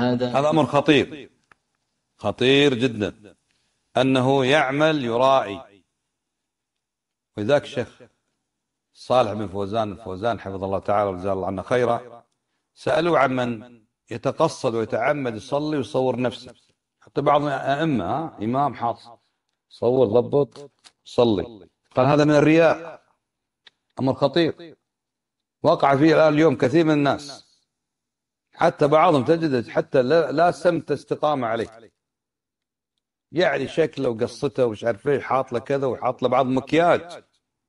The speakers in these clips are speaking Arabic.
هذا هذا أمر خطير خطير جدا أنه يعمل يراعي وذاك الشيخ صالح بن فوزان الفوزان حفظ الله تعالى وجزاه الله عنا خيرا عن عمن يتقصد ويتعمد يصلي ويصور نفسه حتى بعض الائمه إمام حافظ صور ضبط صلي قال هذا من الرياء أمر خطير وقع فيه الآن اليوم كثير من الناس حتى بعضهم تجد حتى لا, لا سمت استقامة عليه يعني شكله وقصته وش عارف ايه حاط له كذا وحاط له بعض مكياج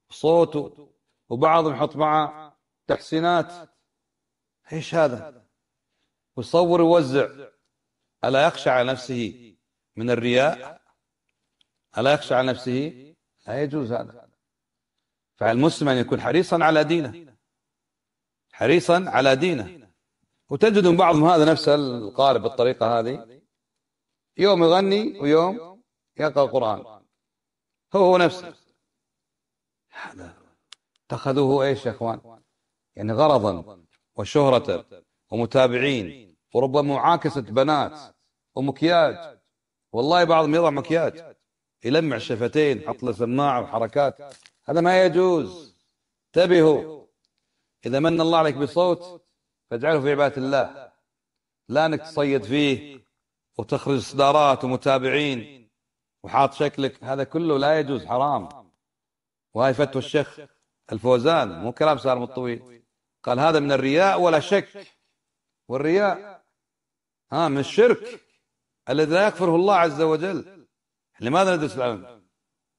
صوته وبعضهم يحط معه تحسينات ايش هذا؟ ويصور يوزع الا يخشى على نفسه من الرياء الا يخشى على نفسه لا يجوز هذا فالمسلم ان يكون حريصا على دينه حريصا على دينه وتجد من بعضهم هذا نفسه القارب بالطريقة هذه يوم يغني ويوم يقرأ القرآن هو هو نفسه هذا اتخذوه ايش يا اخوان يعني غرضا وشهرة ومتابعين وربما معاكسة بنات ومكياج والله بعضهم يضع مكياج يلمع شفتين حط له سماعة وحركات هذا ما يجوز انتبهوا إذا من الله عليك بصوت فاجعله في عبادة الله لا أنك تصيد فيه وتخرج إصدارات ومتابعين وحاط شكلك هذا كله لا يجوز حرام وهي فتوى الشيخ الفوزان مو كلام سالم الطويل قال هذا من الرياء ولا شك والرياء ها من الشرك الذي لا يغفره الله عز وجل لماذا ندرس العلم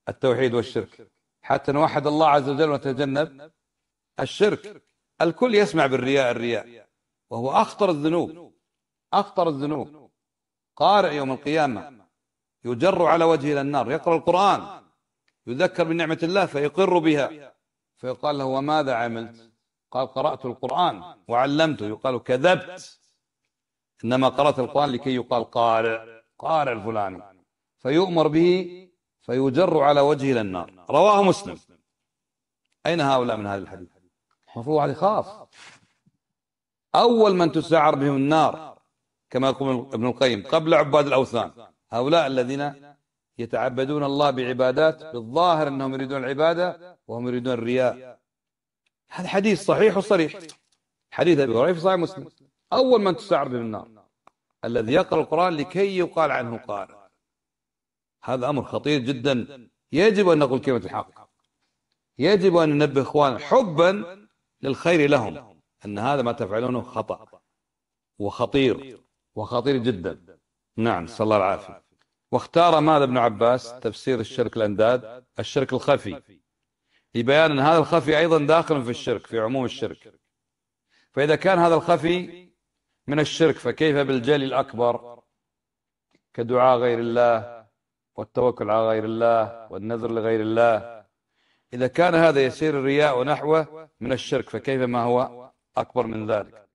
التوحيد والشرك حتى نوحد الله عز وجل ونتجنب الشرك الكل يسمع بالرياء الرياء وهو أخطر الذنوب أخطر الذنوب قارئ يوم القيامة يجر على وجهه إلى النار يقرأ القرآن يذكر بنعمة الله فيقر بها فيقال له وماذا عملت قال قرأت القرآن وعلمته يقال كذبت إنما قرأت القرآن لكي يقال قارئ قارئ الفلاني فيؤمر به فيجر على وجهه إلى النار رواه مسلم أين هؤلاء من هذا الحديث المفروض واحد يخاف أول من تسعر بهم النار كما يقول ابن القيم قبل عباد الأوثان هؤلاء الذين يتعبدون الله بعبادات بالظاهر أنهم يريدون العبادة وهم يريدون الرياء هذا حديث صحيح وصريح حديث أبي هريرة في صحيح مسلم أول من تسعر بهم النار الذي يقرأ القرآن لكي يقال عنه قارئ هذا أمر خطير جدا يجب أن نقول كلمة الحق يجب أن ننبه اخواننا حبا للخير لهم أن هذا ما تفعلونه خطأ وخطير وخطير جدا نعم صلى الله العافية واختار ماذا ابن عباس تفسير الشرك الأنداد الشرك الخفي لبيان أن هذا الخفي أيضا داخل في الشرك في عموم الشرك فإذا كان هذا الخفي من الشرك فكيف بالجلي الأكبر كدعاء غير الله والتوكل على غير الله والنذر لغير الله إذا كان هذا يسير الرياء ونحوه من الشرك فكيف ما هو أكبر من ذلك